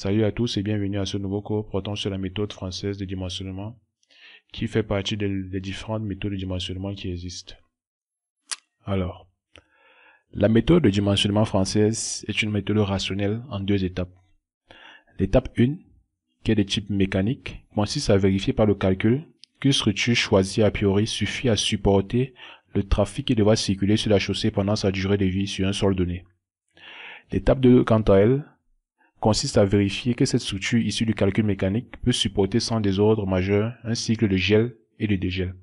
Salut à tous et bienvenue à ce nouveau cours portant sur la méthode française de dimensionnement qui fait partie des, différentes méthodes de dimensionnement qui existent. Alors, la méthode de dimensionnement française est une méthode rationnelle en deux étapes. L'étape 1, qui est de type mécanique, consiste à vérifier par le calcul qu'une structure choisie a priori suffit à supporter le trafic qui devra circuler sur la chaussée pendant sa durée de vie sur un sol donné. L'étape 2, quant à elle, consiste à vérifier que cette structure issue du calcul mécanique peut supporter sans désordre majeur un cycle de gel et de dégel.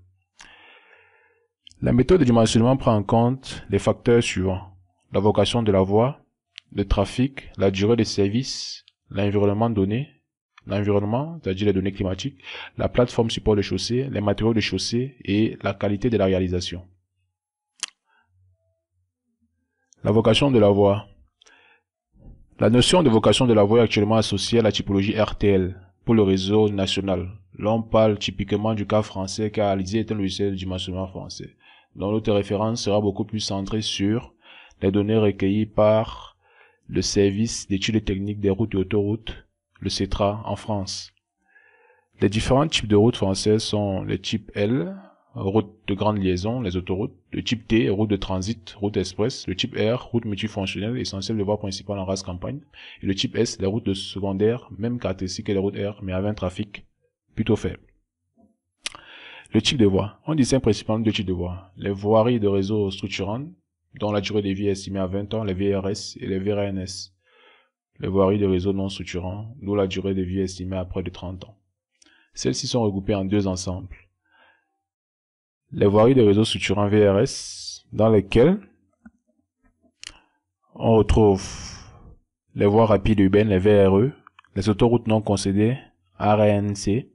La méthode de dimensionnement prend en compte les facteurs suivants. La vocation de la voie, le trafic, la durée des services, l'environnement donné, l'environnement, c'est-à-dire les données climatiques, la plateforme support de chaussée, les matériaux de chaussée et la qualité de la réalisation. La vocation de la voie. La notion de vocation de la voie est actuellement associée à la typologie RTL pour le réseau national. L'on parle typiquement du cas français car Alizé est un logiciel de dimensionnement français, dont notre référence sera beaucoup plus centrée sur les données recueillies par le service d'études techniques des routes et autoroutes, le CETRA, en France. Les différents types de routes françaises sont les types L, routes de grande liaison, les autoroutes, le type T, route de transit, route express, le type R, route multifonctionnelle, essentiel de voie principale en race campagne, et le type S, les routes de secondaire, même caractéristique que la routes R, mais avec un trafic plutôt faible. Le type de voie. On distingue principalement deux types de voies. Les voiries de réseau structurants, dont la durée de vie est estimée à 20 ans, les VRS et les VRNS. Les voiries de réseau non structurants, dont la durée de vie est estimée à près de 30 ans. Celles-ci sont regroupées en deux ensembles les voiries de réseaux suturant VRS dans lesquelles on retrouve les voies rapides urbaines, les VRE, les autoroutes non concédées, RNC,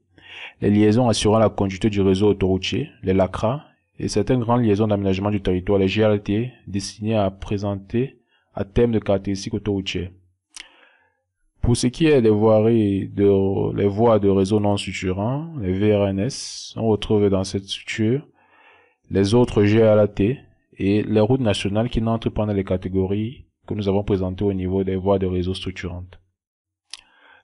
les liaisons assurant la conduite du réseau autoroutier, les LACRA, et certaines grandes liaisons d'aménagement du territoire, les GRT, destinées à présenter à thème de caractéristiques autoroutières. Pour ce qui est des voiries de, les voies de réseau non structurant, les VRNS, on retrouve dans cette structure les autres GALAT et les routes nationales qui n'entrent pas dans les catégories que nous avons présentées au niveau des voies de réseau structurantes.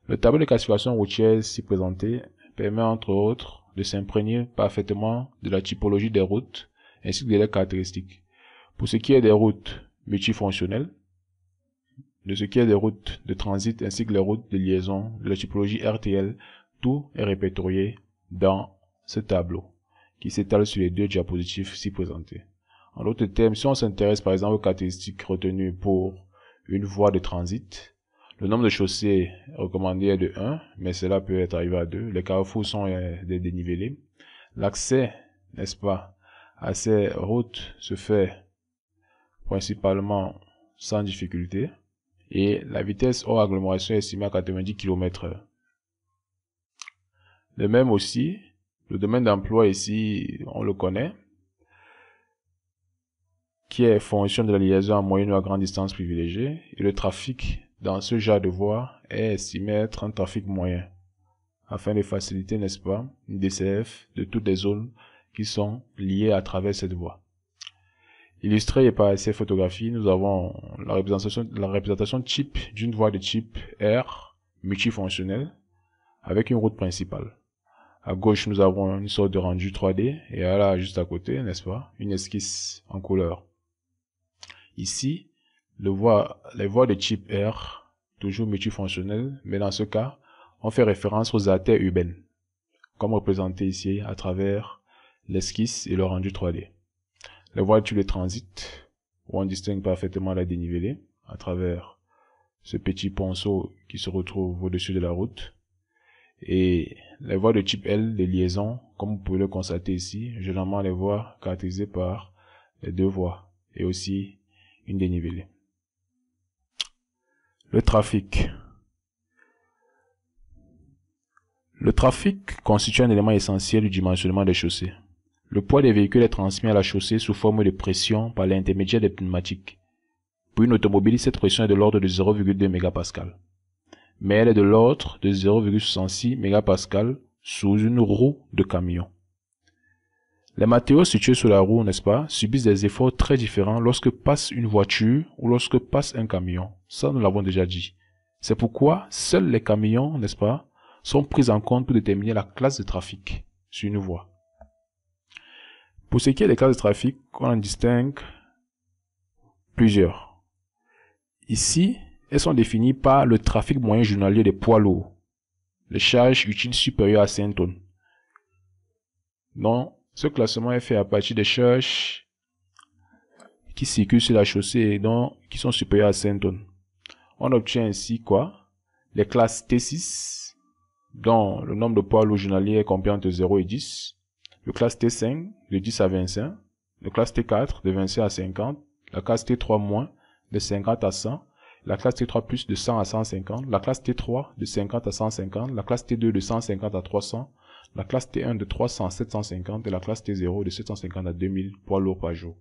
Le tableau de classification routière si présenté permet entre autres de s'imprégner parfaitement de la typologie des routes ainsi que de leurs caractéristiques. Pour ce qui est des routes multifonctionnelles, de ce qui est des routes de transit ainsi que les routes de liaison de la typologie RTL, tout est répertorié dans ce tableau qui s'étale sur les deux diapositives ci présentées. En d'autres termes, si on s'intéresse par exemple aux caractéristiques retenues pour une voie de transit, le nombre de chaussées recommandé est de 1, mais cela peut être arrivé à 2. Les carrefours sont euh, dénivelés. L'accès, n'est-ce pas, à ces routes se fait principalement sans difficulté et la vitesse hors agglomération est estimée à 90 km/h. De même aussi, le domaine d'emploi ici, on le connaît, qui est fonction de la liaison à moyenne ou à grande distance privilégiée, et le trafic dans ce genre de voie est estimé être un trafic moyen, afin de faciliter, n'est-ce pas, une DCF de toutes les zones qui sont liées à travers cette voie. Illustré par ces photographies, nous avons la représentation, la représentation type d'une voie de type R multifonctionnelle avec une route principale. À gauche, nous avons une sorte de rendu 3D et là, juste à côté, n'est-ce pas, une esquisse en couleur. Ici, le voie, les voies de type R, toujours multifonctionnelles, mais dans ce cas, on fait référence aux artères urbaines, comme représenté ici à travers l'esquisse et le rendu 3D. Les voies tu les transit, où on distingue parfaitement la dénivelée à travers ce petit ponceau qui se retrouve au-dessus de la route et les voies de type L de liaisons, comme vous pouvez le constater ici, généralement les voies caractérisées par les deux voies et aussi une dénivelée. Le trafic. Le trafic constitue un élément essentiel du dimensionnement des chaussées. Le poids des véhicules est transmis à la chaussée sous forme de pression par l'intermédiaire des pneumatiques. Pour une automobile, cette pression est de l'ordre de 0,2 MPa mais elle est de l'autre de 0,66 MPa sous une roue de camion. Les matériaux situés sous la roue, n'est-ce pas, subissent des efforts très différents lorsque passe une voiture ou lorsque passe un camion. Ça, nous l'avons déjà dit. C'est pourquoi seuls les camions, n'est-ce pas, sont pris en compte pour déterminer la classe de trafic sur une voie. Pour ce qui est des classes de trafic, on en distingue plusieurs. Ici, elles sont définies par le trafic moyen journalier des poids lourds, les charges utiles supérieures à 5 tonnes. Donc, ce classement est fait à partir des charges qui circulent sur la chaussée et donc qui sont supérieures à 5 tonnes. On obtient ainsi quoi Les classes T6, dont le nombre de poids lourds journaliers est entre 0 et 10, le classe T5 de 10 à 25, le classe T4 de 25 à 50, la classe T3- de 50 à 100, la classe T3 de 100 à 150, la classe T3 de 50 à 150, la classe T2 de 150 à 300, la classe T1 de 300 à 750 et la classe T0 de 750 à 2000 poids lourds par jour.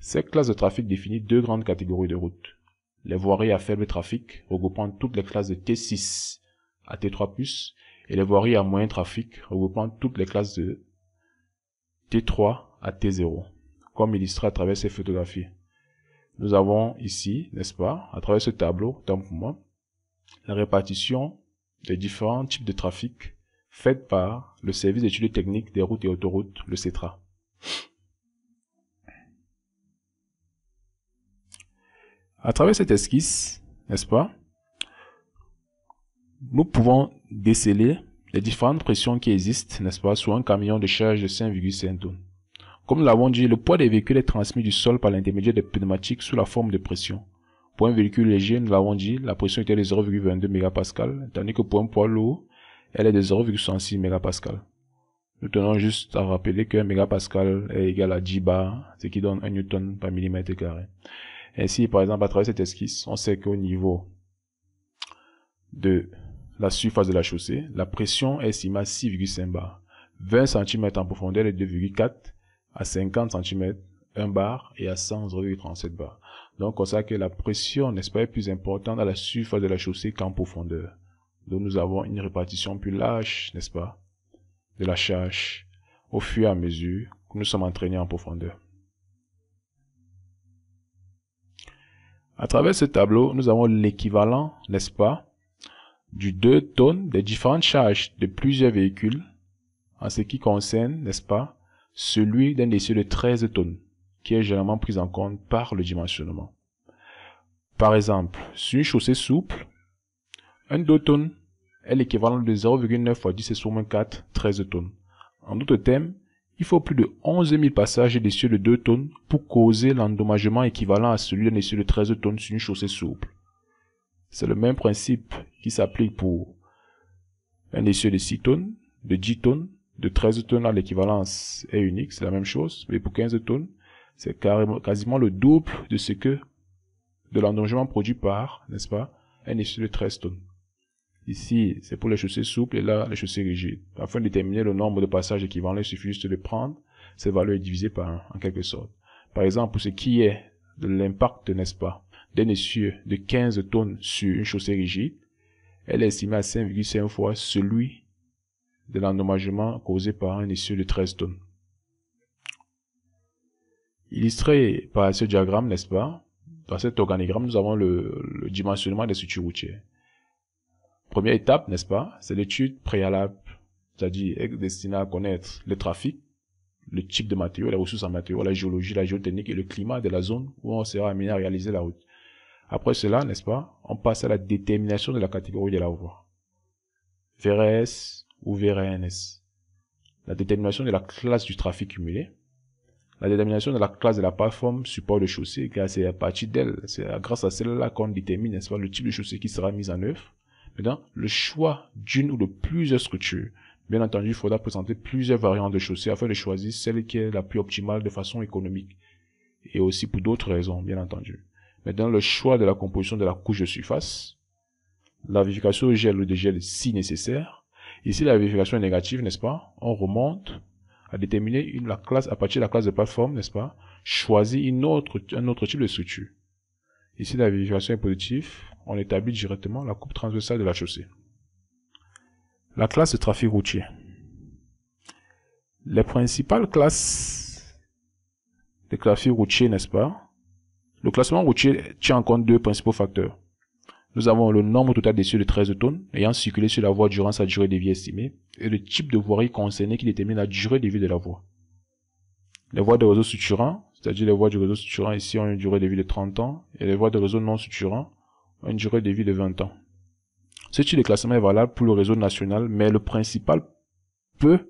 Cette classe de trafic définit deux grandes catégories de routes. Les voiries à faible trafic, regroupant toutes les classes de T6 à T3+, et les voiries à moyen trafic, regroupant toutes les classes de T3 à T0, comme illustré à travers ces photographies nous avons ici, n'est-ce pas, à travers ce tableau, donc moi, la répartition des différents types de trafic fait par le service d'études techniques des routes et autoroutes, le CETRA. À travers cette esquisse, n'est-ce pas, nous pouvons déceler les différentes pressions qui existent, n'est-ce pas, sur un camion de charge de 5,5 tonnes. Comme nous l'avons dit, le poids des véhicules est transmis du sol par l'intermédiaire des pneumatiques sous la forme de pression. Pour un véhicule léger, nous l'avons dit, la pression était de 0,22 MPa, tandis que pour un poids lourd, elle est de 0,66 MPa. Nous tenons juste à rappeler qu'un MPa est égal à 10 bar, ce qui donne 1 newton par millimètre carré. Ainsi, par exemple, à travers cette esquisse, on sait qu'au niveau de la surface de la chaussée, la pression est estimée à 6,5 bar. 20 cm en profondeur est 2,4 à 50 cm 1 bar et à 100,37 bar. Donc, on sait que la pression, n'est-ce pas, est plus importante à la surface de la chaussée qu'en profondeur. Donc, nous avons une répartition plus lâche n'est-ce pas, de la charge au fur et à mesure que nous sommes entraînés en profondeur. À travers ce tableau, nous avons l'équivalent, n'est-ce pas, du 2 tonnes des différentes charges de plusieurs véhicules en ce qui concerne, n'est-ce pas, celui d'un essieu de 13 tonnes, qui est généralement pris en compte par le dimensionnement. Par exemple, sur une chaussée souple, un 2 tonnes est l'équivalent de 0,9 fois 10 sur moins 4, 13 tonnes. En d'autres termes, il faut plus de 11 000 passages d'essieux de 2 tonnes pour causer l'endommagement équivalent à celui d'un essieu de 13 tonnes sur une chaussée souple. C'est le même principe qui s'applique pour un essieu de 6 tonnes, de 10 tonnes, de 13 tonnes à l'équivalence est unique, c'est la même chose, mais pour 15 tonnes, c'est quasiment le double de ce que de l'endongement produit par, n'est-ce pas, un essieu de 13 tonnes. Ici, c'est pour les chaussées souples et là, les chaussées rigides. Afin de déterminer le nombre de passages équivalents, il suffit juste de prendre ces valeurs et diviser par en quelque sorte. Par exemple, pour ce qui est de l'impact, n'est-ce pas, d'un essieu de 15 tonnes sur une chaussée rigide, elle est estimée à 5,5 fois celui de l'endommagement causé par un issue de 13 tonnes. Illustré par ce diagramme, n'est-ce pas Dans cet organigramme, nous avons le, le dimensionnement des structures routières. Première étape, n'est-ce pas C'est l'étude préalable, c'est-à-dire destinée à connaître le trafic, le type de matériaux, les ressources en matériaux, la géologie, la géotechnique et le climat de la zone où on sera amené à réaliser la route. Après cela, n'est-ce pas On passe à la détermination de la catégorie de la voie. VRS, ou VRNS. La détermination de la classe du trafic cumulé. La détermination de la classe de la plateforme support de chaussée, car c'est à partir d'elle, c'est grâce à celle-là qu'on détermine, n'est-ce pas, le type de chaussée qui sera mise en œuvre. Maintenant, le choix d'une ou de plusieurs structures. Bien entendu, il faudra présenter plusieurs variantes de chaussée afin de choisir celle qui est la plus optimale de façon économique. Et aussi pour d'autres raisons, bien entendu. Maintenant, le choix de la composition de la couche de surface. La vérification au gel ou de gel si nécessaire. Ici, la vérification est négative, n'est-ce pas On remonte à déterminer la classe à partir de la classe de plateforme, n'est-ce pas Choisir une autre, un autre type de structure. Ici, la vérification est positive. On établit directement la coupe transversale de la chaussée. La classe de trafic routier. Les principales classes de trafic routier, n'est-ce pas Le classement routier tient en compte deux principaux facteurs. Nous avons le nombre total d'essieux de 13 tonnes ayant circulé sur la voie durant sa durée de vie estimée et le type de voirie concernée qui détermine la durée de vie de la voie. Les voies de réseau suturant, c'est-à-dire les voies du réseau suturant ici ont une durée de vie de 30 ans et les voies de réseau non suturant ont une durée de vie de 20 ans. Ce type de classement est valable pour le réseau national, mais le principal peut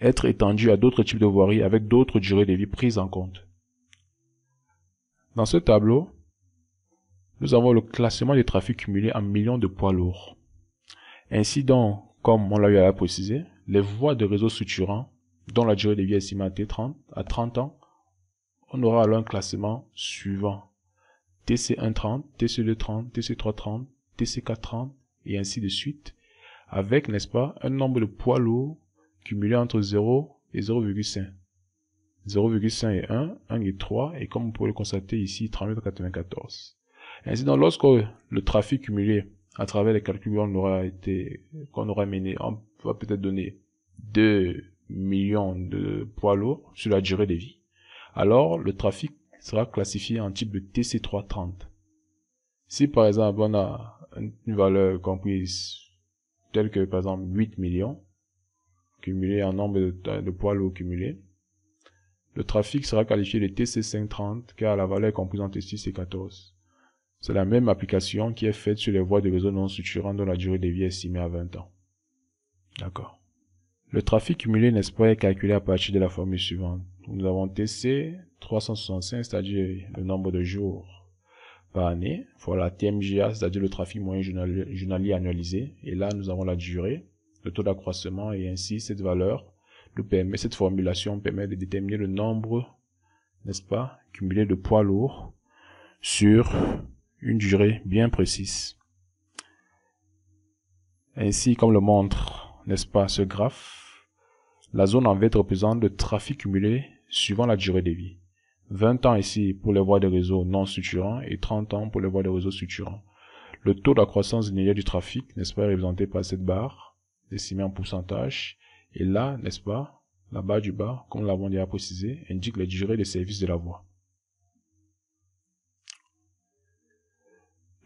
être étendu à d'autres types de voirie avec d'autres durées de vie prises en compte. Dans ce tableau, nous avons le classement des trafics cumulés en millions de poids lourds. Ainsi donc, comme on l'a eu à la préciser, les voies de réseau structurant, dont la durée de vie est estimée à 30 ans, on aura alors un classement suivant. TC130, TC230, TC330, TC430 et ainsi de suite, avec, n'est-ce pas, un nombre de poids lourds cumulés entre 0 et 0,5. 0,5 et 1, 1 et 3, et comme vous pouvez le constater ici, 394. Ainsi donc, lorsque le trafic cumulé à travers les calculs qu'on aura été, qu'on aura mené, on va peut-être donner 2 millions de poids lourds sur la durée de vie, alors le trafic sera classifié en type de TC330. Si par exemple on a une valeur comprise telle que par exemple 8 millions, cumulé en nombre de, poids lourds cumulés, le trafic sera qualifié de TC530 car la valeur est comprise entre 6 et 14. C'est la même application qui est faite sur les voies de réseau non structurant dont la durée de vie est estimée à 20 ans. D'accord. Le trafic cumulé, n'est-ce pas, est calculé à partir de la formule suivante. Nous avons TC 365, c'est-à-dire le nombre de jours par année, fois la TMGA, c'est-à-dire le trafic moyen journalier, journalier annualisé. Et là, nous avons la durée, le taux d'accroissement, et ainsi, cette valeur nous permet, cette formulation permet de déterminer le nombre, n'est-ce pas, cumulé de poids lourds sur une durée bien précise. Ainsi, comme le montre, n'est-ce pas, ce graphe, la zone en vert représente le trafic cumulé suivant la durée des vies. 20 ans ici pour les voies de réseau non structurants et 30 ans pour les voies de réseau structurants. Le taux de croissance linéaire du trafic, n'est-ce pas, est représenté par cette barre, décimée en pourcentage. Et là, n'est-ce pas, la barre du bas, comme l'avons déjà précisé, indique la durée de service de la voie.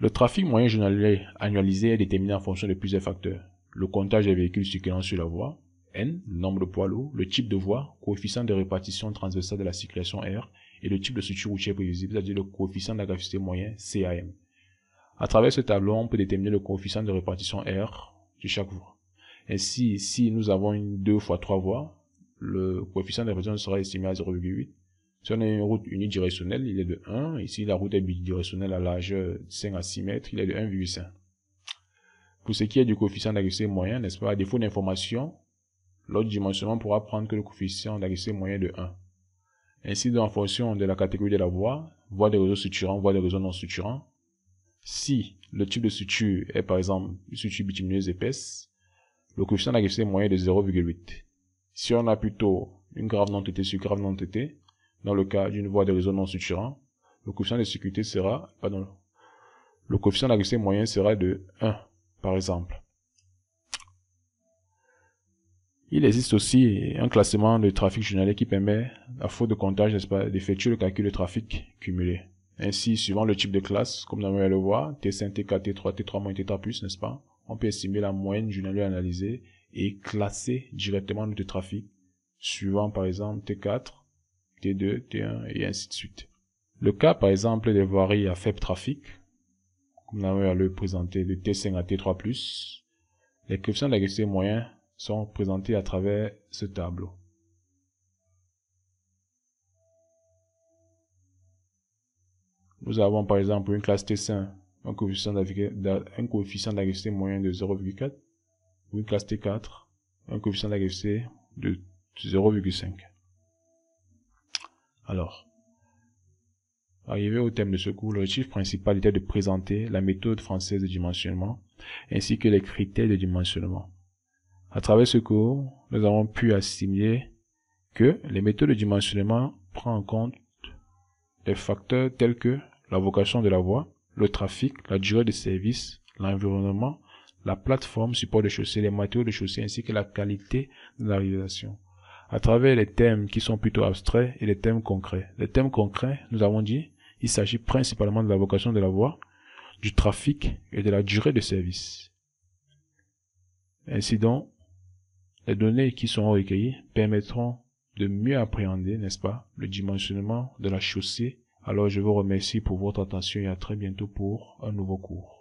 Le trafic moyen journalier annualisé est déterminé en fonction de plusieurs facteurs. Le comptage des véhicules circulant sur la voie, N, le nombre de poids lourds, le type de voie, coefficient de répartition transversale de la circulation R, et le type de structure routière prévisible, c'est-à-dire le coefficient gravité moyen, CAM. À travers ce tableau, on peut déterminer le coefficient de répartition R de chaque voie. Ainsi, si nous avons une 2 fois 3 voies, le coefficient de répartition sera estimé à 0,8. Si on a une route unidirectionnelle, il est de 1. Ici, la route est bidirectionnelle à largeur 5 à 6 mètres, il est de 1,5. Pour ce qui est du coefficient d'agressé moyen, n'est-ce pas, à défaut d'information, l'autre dimensionnement pourra prendre que le coefficient d'agressé moyen de 1. Ainsi, en fonction de la catégorie de la voie, voie des réseaux suturants, voie des réseaux non suturants, si le type de suture est par exemple une suture bitumineuse épaisse, le coefficient d'agressé moyen est de 0,8. Si on a plutôt une grave non sur grave non dans le cas d'une voie de résonance non le coefficient de sécurité sera, pardon, le coefficient moyen sera de 1, par exemple. Il existe aussi un classement de trafic journalier qui permet, à faute de comptage, n'est-ce pas, d'effectuer le calcul de trafic cumulé. Ainsi, suivant le type de classe, comme nous allons le voir, T5, T4, T3, T3-, T3+, n'est-ce pas On peut estimer la moyenne journalière analysée et classer directement notre trafic, suivant par exemple T4, T2, T1 et ainsi de suite. Le cas par exemple des voiries à faible trafic, comme nous avait le présenter de T5 à T3+, les coefficients d'agressivité moyen sont présentés à travers ce tableau. Nous avons par exemple une classe T5, un coefficient d'agressivité moyen de 0,4, ou une classe T4, un coefficient d'agressivité de 0,5. Alors, Arrivé au thème de ce cours, l'objectif principal était de présenter la méthode française de dimensionnement ainsi que les critères de dimensionnement. À travers ce cours, nous avons pu assimiler que les méthodes de dimensionnement prennent en compte des facteurs tels que la vocation de la voie, le trafic, la durée de service, l'environnement, la plateforme, support de chaussée, les matériaux de chaussée ainsi que la qualité de la réalisation à travers les thèmes qui sont plutôt abstraits et les thèmes concrets. Les thèmes concrets, nous avons dit, il s'agit principalement de la vocation de la voie, du trafic et de la durée de service. Ainsi donc, les données qui seront recueillies permettront de mieux appréhender, n'est-ce pas, le dimensionnement de la chaussée. Alors je vous remercie pour votre attention et à très bientôt pour un nouveau cours.